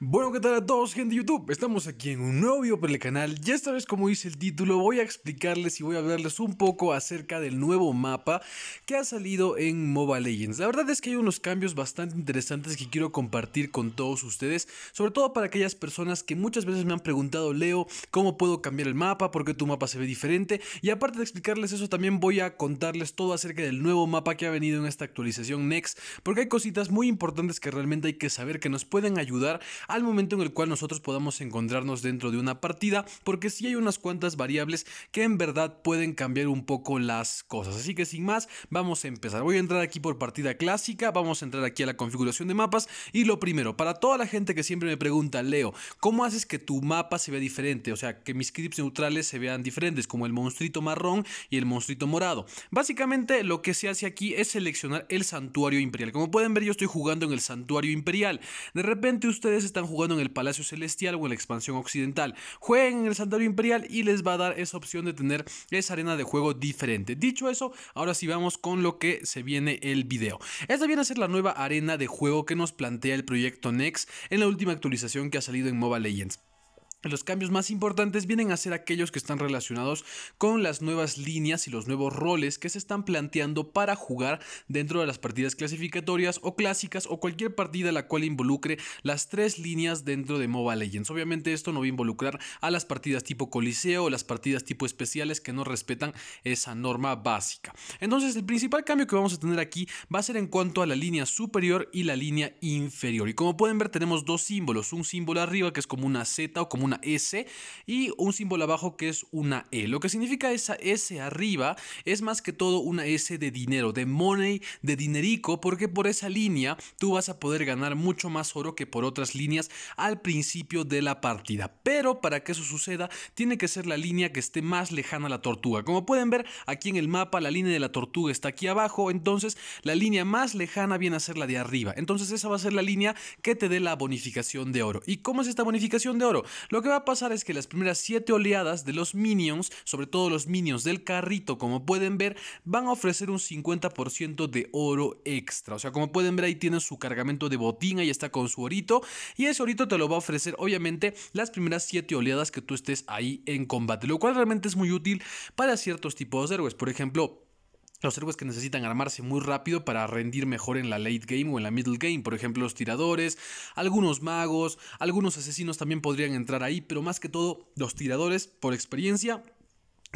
Bueno, ¿qué tal a todos, gente de YouTube? Estamos aquí en un nuevo video para el canal. Ya esta vez, como dice el título, voy a explicarles y voy a hablarles un poco acerca del nuevo mapa que ha salido en Mobile Legends. La verdad es que hay unos cambios bastante interesantes que quiero compartir con todos ustedes, sobre todo para aquellas personas que muchas veces me han preguntado, Leo, ¿cómo puedo cambiar el mapa? ¿Por qué tu mapa se ve diferente? Y aparte de explicarles eso, también voy a contarles todo acerca del nuevo mapa que ha venido en esta actualización Next, porque hay cositas muy importantes que realmente hay que saber que nos pueden ayudar al momento en el cual nosotros podamos encontrarnos dentro de una partida, porque sí hay unas cuantas variables que en verdad pueden cambiar un poco las cosas. Así que sin más, vamos a empezar. Voy a entrar aquí por partida clásica, vamos a entrar aquí a la configuración de mapas y lo primero, para toda la gente que siempre me pregunta, Leo, ¿cómo haces que tu mapa se vea diferente? O sea, que mis clips neutrales se vean diferentes, como el monstruito marrón y el monstruito morado. Básicamente lo que se hace aquí es seleccionar el santuario imperial. Como pueden ver, yo estoy jugando en el santuario imperial. De repente ustedes están jugando en el Palacio Celestial o en la expansión occidental. Jueguen en el Santuario Imperial y les va a dar esa opción de tener esa arena de juego diferente. Dicho eso, ahora sí vamos con lo que se viene el video. Esta viene a ser la nueva arena de juego que nos plantea el proyecto Next en la última actualización que ha salido en Mobile Legends. Los cambios más importantes vienen a ser aquellos que están relacionados con las nuevas líneas y los nuevos roles que se están planteando para jugar dentro de las partidas clasificatorias o clásicas o cualquier partida la cual involucre las tres líneas dentro de Mobile Legends. Obviamente esto no va a involucrar a las partidas tipo Coliseo o las partidas tipo especiales que no respetan esa norma básica. Entonces el principal cambio que vamos a tener aquí va a ser en cuanto a la línea superior y la línea inferior. Y como pueden ver tenemos dos símbolos, un símbolo arriba que es como una Z o como una S y un símbolo abajo que es una E. Lo que significa esa S arriba es más que todo una S de dinero, de money, de dinerico, porque por esa línea tú vas a poder ganar mucho más oro que por otras líneas al principio de la partida. Pero para que eso suceda, tiene que ser la línea que esté más lejana a la tortuga. Como pueden ver aquí en el mapa, la línea de la tortuga está aquí abajo, entonces la línea más lejana viene a ser la de arriba. Entonces esa va a ser la línea que te dé la bonificación de oro. ¿Y cómo es esta bonificación de oro? Lo lo que va a pasar es que las primeras 7 oleadas de los minions, sobre todo los minions del carrito, como pueden ver, van a ofrecer un 50% de oro extra. O sea, como pueden ver ahí tiene su cargamento de botín, ahí está con su orito. Y ese orito te lo va a ofrecer obviamente las primeras 7 oleadas que tú estés ahí en combate. Lo cual realmente es muy útil para ciertos tipos de héroes. Por ejemplo los héroes que necesitan armarse muy rápido para rendir mejor en la late game o en la middle game. Por ejemplo, los tiradores, algunos magos, algunos asesinos también podrían entrar ahí, pero más que todo los tiradores, por experiencia,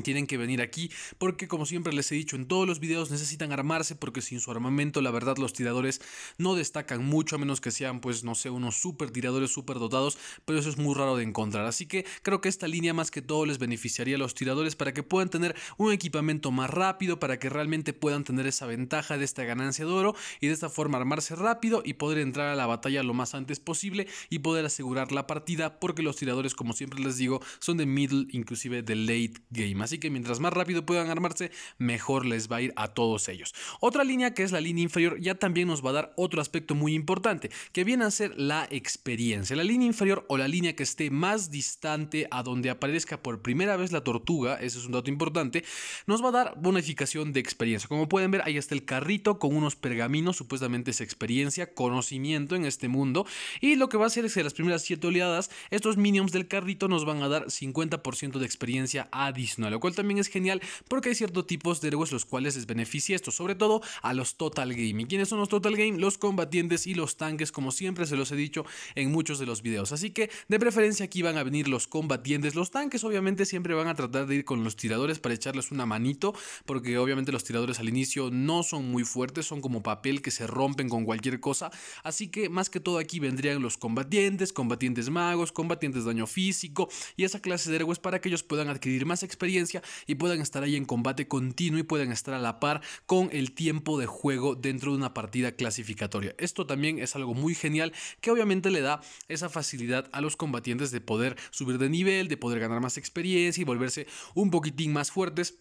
tienen que venir aquí porque como siempre les he dicho en todos los videos necesitan armarse porque sin su armamento la verdad los tiradores no destacan mucho a menos que sean pues no sé unos super tiradores super dotados pero eso es muy raro de encontrar así que creo que esta línea más que todo les beneficiaría a los tiradores para que puedan tener un equipamiento más rápido para que realmente puedan tener esa ventaja de esta ganancia de oro y de esta forma armarse rápido y poder entrar a la batalla lo más antes posible y poder asegurar la partida porque los tiradores como siempre les digo son de middle inclusive de late game Así que mientras más rápido puedan armarse, mejor les va a ir a todos ellos. Otra línea que es la línea inferior ya también nos va a dar otro aspecto muy importante, que viene a ser la experiencia. La línea inferior o la línea que esté más distante a donde aparezca por primera vez la tortuga, ese es un dato importante, nos va a dar bonificación de experiencia. Como pueden ver, ahí está el carrito con unos pergaminos, supuestamente es experiencia, conocimiento en este mundo. Y lo que va a hacer es que las primeras 7 oleadas, estos minions del carrito nos van a dar 50% de experiencia adicional lo cual también es genial porque hay ciertos tipos de héroes los cuales les beneficia esto, sobre todo a los Total Game. ¿Y quiénes son los Total Game? Los combatientes y los tanques, como siempre se los he dicho en muchos de los videos. Así que de preferencia aquí van a venir los combatientes, los tanques obviamente siempre van a tratar de ir con los tiradores para echarles una manito, porque obviamente los tiradores al inicio no son muy fuertes, son como papel que se rompen con cualquier cosa, así que más que todo aquí vendrían los combatientes, combatientes magos, combatientes daño físico y esa clase de héroes para que ellos puedan adquirir más experiencia y puedan estar ahí en combate continuo y puedan estar a la par con el tiempo de juego dentro de una partida clasificatoria. Esto también es algo muy genial que obviamente le da esa facilidad a los combatientes de poder subir de nivel, de poder ganar más experiencia y volverse un poquitín más fuertes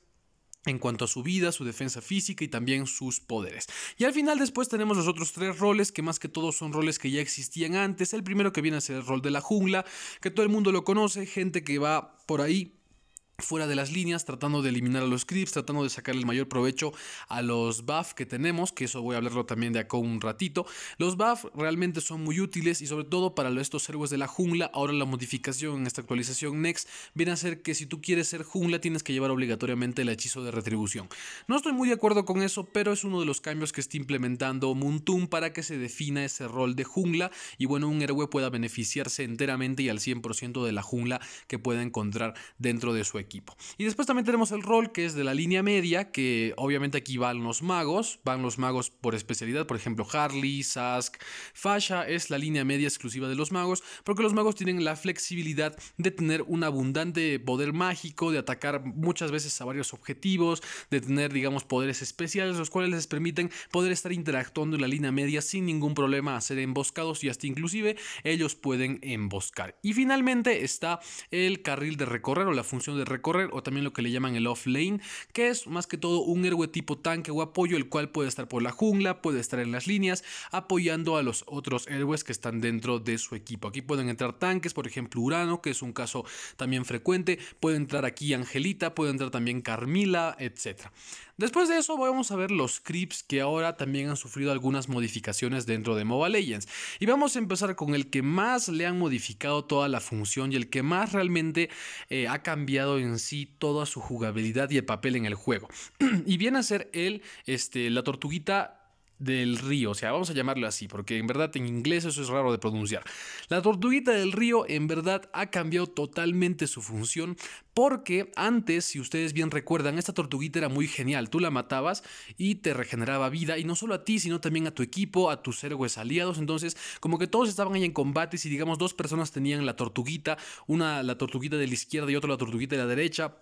en cuanto a su vida, su defensa física y también sus poderes. Y al final después tenemos los otros tres roles, que más que todo son roles que ya existían antes. El primero que viene a ser el rol de la jungla, que todo el mundo lo conoce, gente que va por ahí fuera de las líneas, tratando de eliminar a los creeps, tratando de sacar el mayor provecho a los buffs que tenemos, que eso voy a hablarlo también de acá un ratito. Los buffs realmente son muy útiles y sobre todo para estos héroes de la jungla, ahora la modificación en esta actualización Next viene a ser que si tú quieres ser jungla tienes que llevar obligatoriamente el hechizo de retribución. No estoy muy de acuerdo con eso, pero es uno de los cambios que está implementando Moontoon para que se defina ese rol de jungla y bueno, un héroe pueda beneficiarse enteramente y al 100% de la jungla que pueda encontrar dentro de su equipo equipo. Y después también tenemos el rol que es de la línea media, que obviamente aquí van los magos, van los magos por especialidad, por ejemplo Harley, Sask, Fasha es la línea media exclusiva de los magos, porque los magos tienen la flexibilidad de tener un abundante poder mágico, de atacar muchas veces a varios objetivos, de tener, digamos, poderes especiales, los cuales les permiten poder estar interactuando en la línea media sin ningún problema a ser emboscados y hasta inclusive ellos pueden emboscar. Y finalmente está el carril de recorrer o la función de recorrer recorrer o también lo que le llaman el off-lane, que es más que todo un héroe tipo tanque o apoyo, el cual puede estar por la jungla, puede estar en las líneas, apoyando a los otros héroes que están dentro de su equipo. Aquí pueden entrar tanques, por ejemplo Urano, que es un caso también frecuente, puede entrar aquí Angelita, puede entrar también Carmila, etcétera. Después de eso vamos a ver los creeps que ahora también han sufrido algunas modificaciones dentro de Mobile Legends. Y vamos a empezar con el que más le han modificado toda la función y el que más realmente eh, ha cambiado en sí toda su jugabilidad y el papel en el juego. y viene a ser el, este, la tortuguita del río, o sea, vamos a llamarlo así, porque en verdad en inglés eso es raro de pronunciar. La tortuguita del río en verdad ha cambiado totalmente su función porque antes, si ustedes bien recuerdan, esta tortuguita era muy genial, tú la matabas y te regeneraba vida y no solo a ti, sino también a tu equipo, a tus héroes aliados, entonces como que todos estaban ahí en combate y si digamos dos personas tenían la tortuguita, una la tortuguita de la izquierda y otra la tortuguita de la derecha,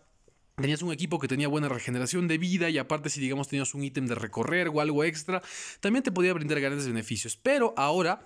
tenías un equipo que tenía buena regeneración de vida y aparte si digamos tenías un ítem de recorrer o algo extra, también te podía brindar grandes beneficios. Pero ahora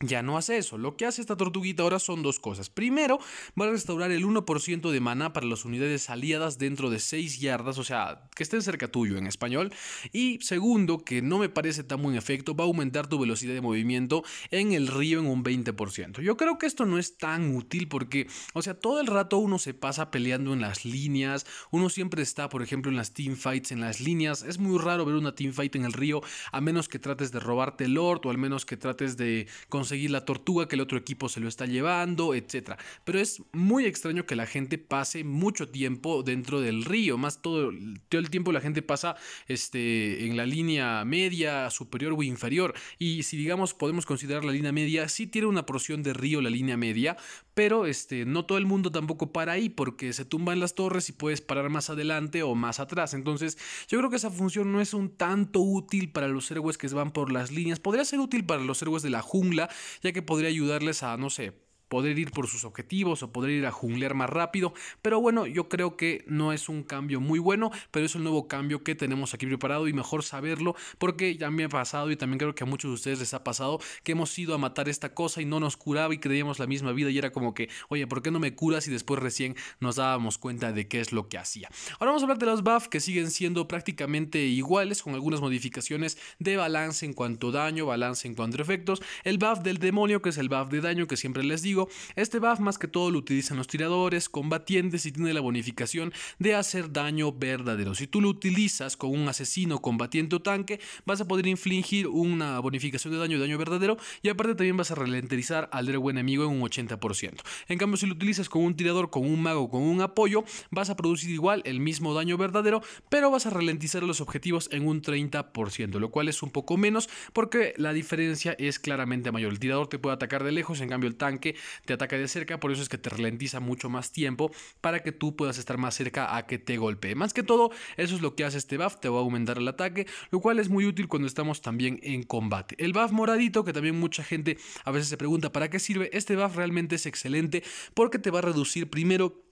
ya no hace eso. Lo que hace esta tortuguita ahora son dos cosas. Primero, va a restaurar el 1% de maná para las unidades aliadas dentro de 6 yardas, o sea, que estén cerca tuyo en español. Y segundo, que no me parece tan buen efecto, va a aumentar tu velocidad de movimiento en el río en un 20%. Yo creo que esto no es tan útil porque, o sea, todo el rato uno se pasa peleando en las líneas, uno siempre está, por ejemplo, en las teamfights, en las líneas. Es muy raro ver una teamfight en el río, a menos que trates de robarte el Lord o al menos que trates de seguir la tortuga que el otro equipo se lo está llevando, etcétera, Pero es muy extraño que la gente pase mucho tiempo dentro del río, más todo, el tiempo la gente pasa este, en la línea media, superior o inferior. Y si digamos podemos considerar la línea media, sí tiene una porción de río la línea media, pero este, no todo el mundo tampoco para ahí porque se tumban las torres y puedes parar más adelante o más atrás. Entonces yo creo que esa función no es un tanto útil para los héroes que van por las líneas. Podría ser útil para los héroes de la jungla ya que podría ayudarles a, no sé, poder ir por sus objetivos o poder ir a junglear más rápido. Pero bueno, yo creo que no es un cambio muy bueno, pero es el nuevo cambio que tenemos aquí preparado y mejor saberlo porque ya me ha pasado y también creo que a muchos de ustedes les ha pasado que hemos ido a matar esta cosa y no nos curaba y creíamos la misma vida y era como que, oye, ¿por qué no me curas? Y después recién nos dábamos cuenta de qué es lo que hacía. Ahora vamos a hablar de los buffs que siguen siendo prácticamente iguales con algunas modificaciones de balance en cuanto daño, balance en cuanto a efectos. El buff del demonio, que es el buff de daño que siempre les digo, este buff más que todo lo utilizan los tiradores, combatientes y tiene la bonificación de hacer daño verdadero. Si tú lo utilizas con un asesino, combatiente o tanque, vas a poder infligir una bonificación de daño daño verdadero y aparte también vas a ralentizar al héroe enemigo en un 80%. En cambio, si lo utilizas con un tirador, con un mago, con un apoyo, vas a producir igual el mismo daño verdadero, pero vas a ralentizar los objetivos en un 30%, lo cual es un poco menos porque la diferencia es claramente mayor. El tirador te puede atacar de lejos, en cambio el tanque te ataca de cerca, por eso es que te ralentiza mucho más tiempo para que tú puedas estar más cerca a que te golpee. Más que todo, eso es lo que hace este buff, te va a aumentar el ataque, lo cual es muy útil cuando estamos también en combate. El buff moradito, que también mucha gente a veces se pregunta para qué sirve, este buff realmente es excelente porque te va a reducir primero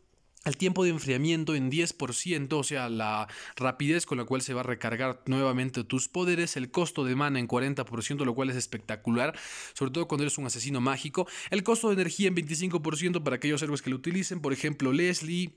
el tiempo de enfriamiento en 10%, o sea, la rapidez con la cual se va a recargar nuevamente tus poderes, el costo de mana en 40%, lo cual es espectacular, sobre todo cuando eres un asesino mágico, el costo de energía en 25% para aquellos héroes que lo utilicen, por ejemplo, Leslie,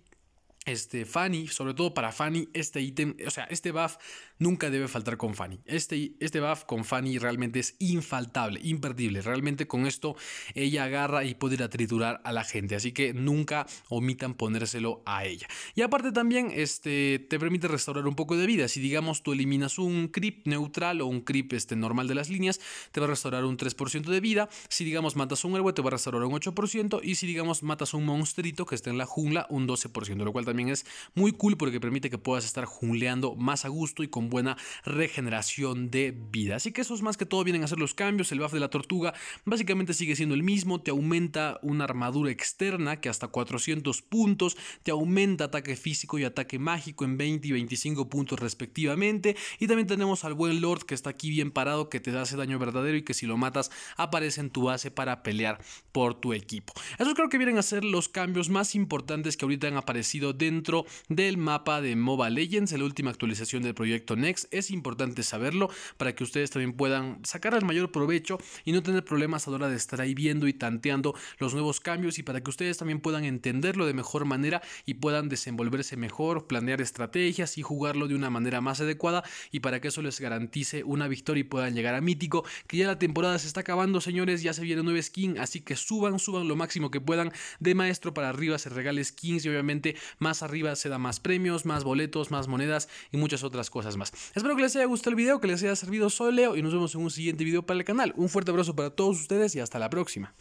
este, Fanny, sobre todo para Fanny, este ítem, o sea, este buff nunca debe faltar con Fanny. Este, este buff con Fanny realmente es infaltable, imperdible. Realmente con esto ella agarra y puede ir a triturar a la gente. Así que nunca omitan ponérselo a ella. Y aparte también este, te permite restaurar un poco de vida. Si digamos tú eliminas un creep neutral o un creep este, normal de las líneas, te va a restaurar un 3% de vida. Si digamos matas un héroe, te va a restaurar un 8%. Y si digamos matas un monstruito que está en la jungla, un 12%. Lo cual también es muy cool porque permite que puedas estar jungleando más a gusto y con buena regeneración de vida. Así que esos más que todo vienen a hacer los cambios. El buff de la tortuga básicamente sigue siendo el mismo, te aumenta una armadura externa que hasta 400 puntos, te aumenta ataque físico y ataque mágico en 20 y 25 puntos respectivamente. Y también tenemos al buen Lord que está aquí bien parado, que te hace daño verdadero y que si lo matas aparece en tu base para pelear por tu equipo. Esos creo que vienen a ser los cambios más importantes que ahorita han aparecido de dentro del mapa de MOBA Legends, la última actualización del proyecto Next. Es importante saberlo para que ustedes también puedan sacar el mayor provecho y no tener problemas a la hora de estar ahí viendo y tanteando los nuevos cambios y para que ustedes también puedan entenderlo de mejor manera y puedan desenvolverse mejor, planear estrategias y jugarlo de una manera más adecuada y para que eso les garantice una victoria y puedan llegar a Mítico, que ya la temporada se está acabando, señores, ya se viene nueva skin, así que suban, suban lo máximo que puedan de maestro para arriba, se regale skins y obviamente más arriba se dan más premios, más boletos, más monedas y muchas otras cosas más. Espero que les haya gustado el video, que les haya servido. Soy Leo y nos vemos en un siguiente video para el canal. Un fuerte abrazo para todos ustedes y hasta la próxima.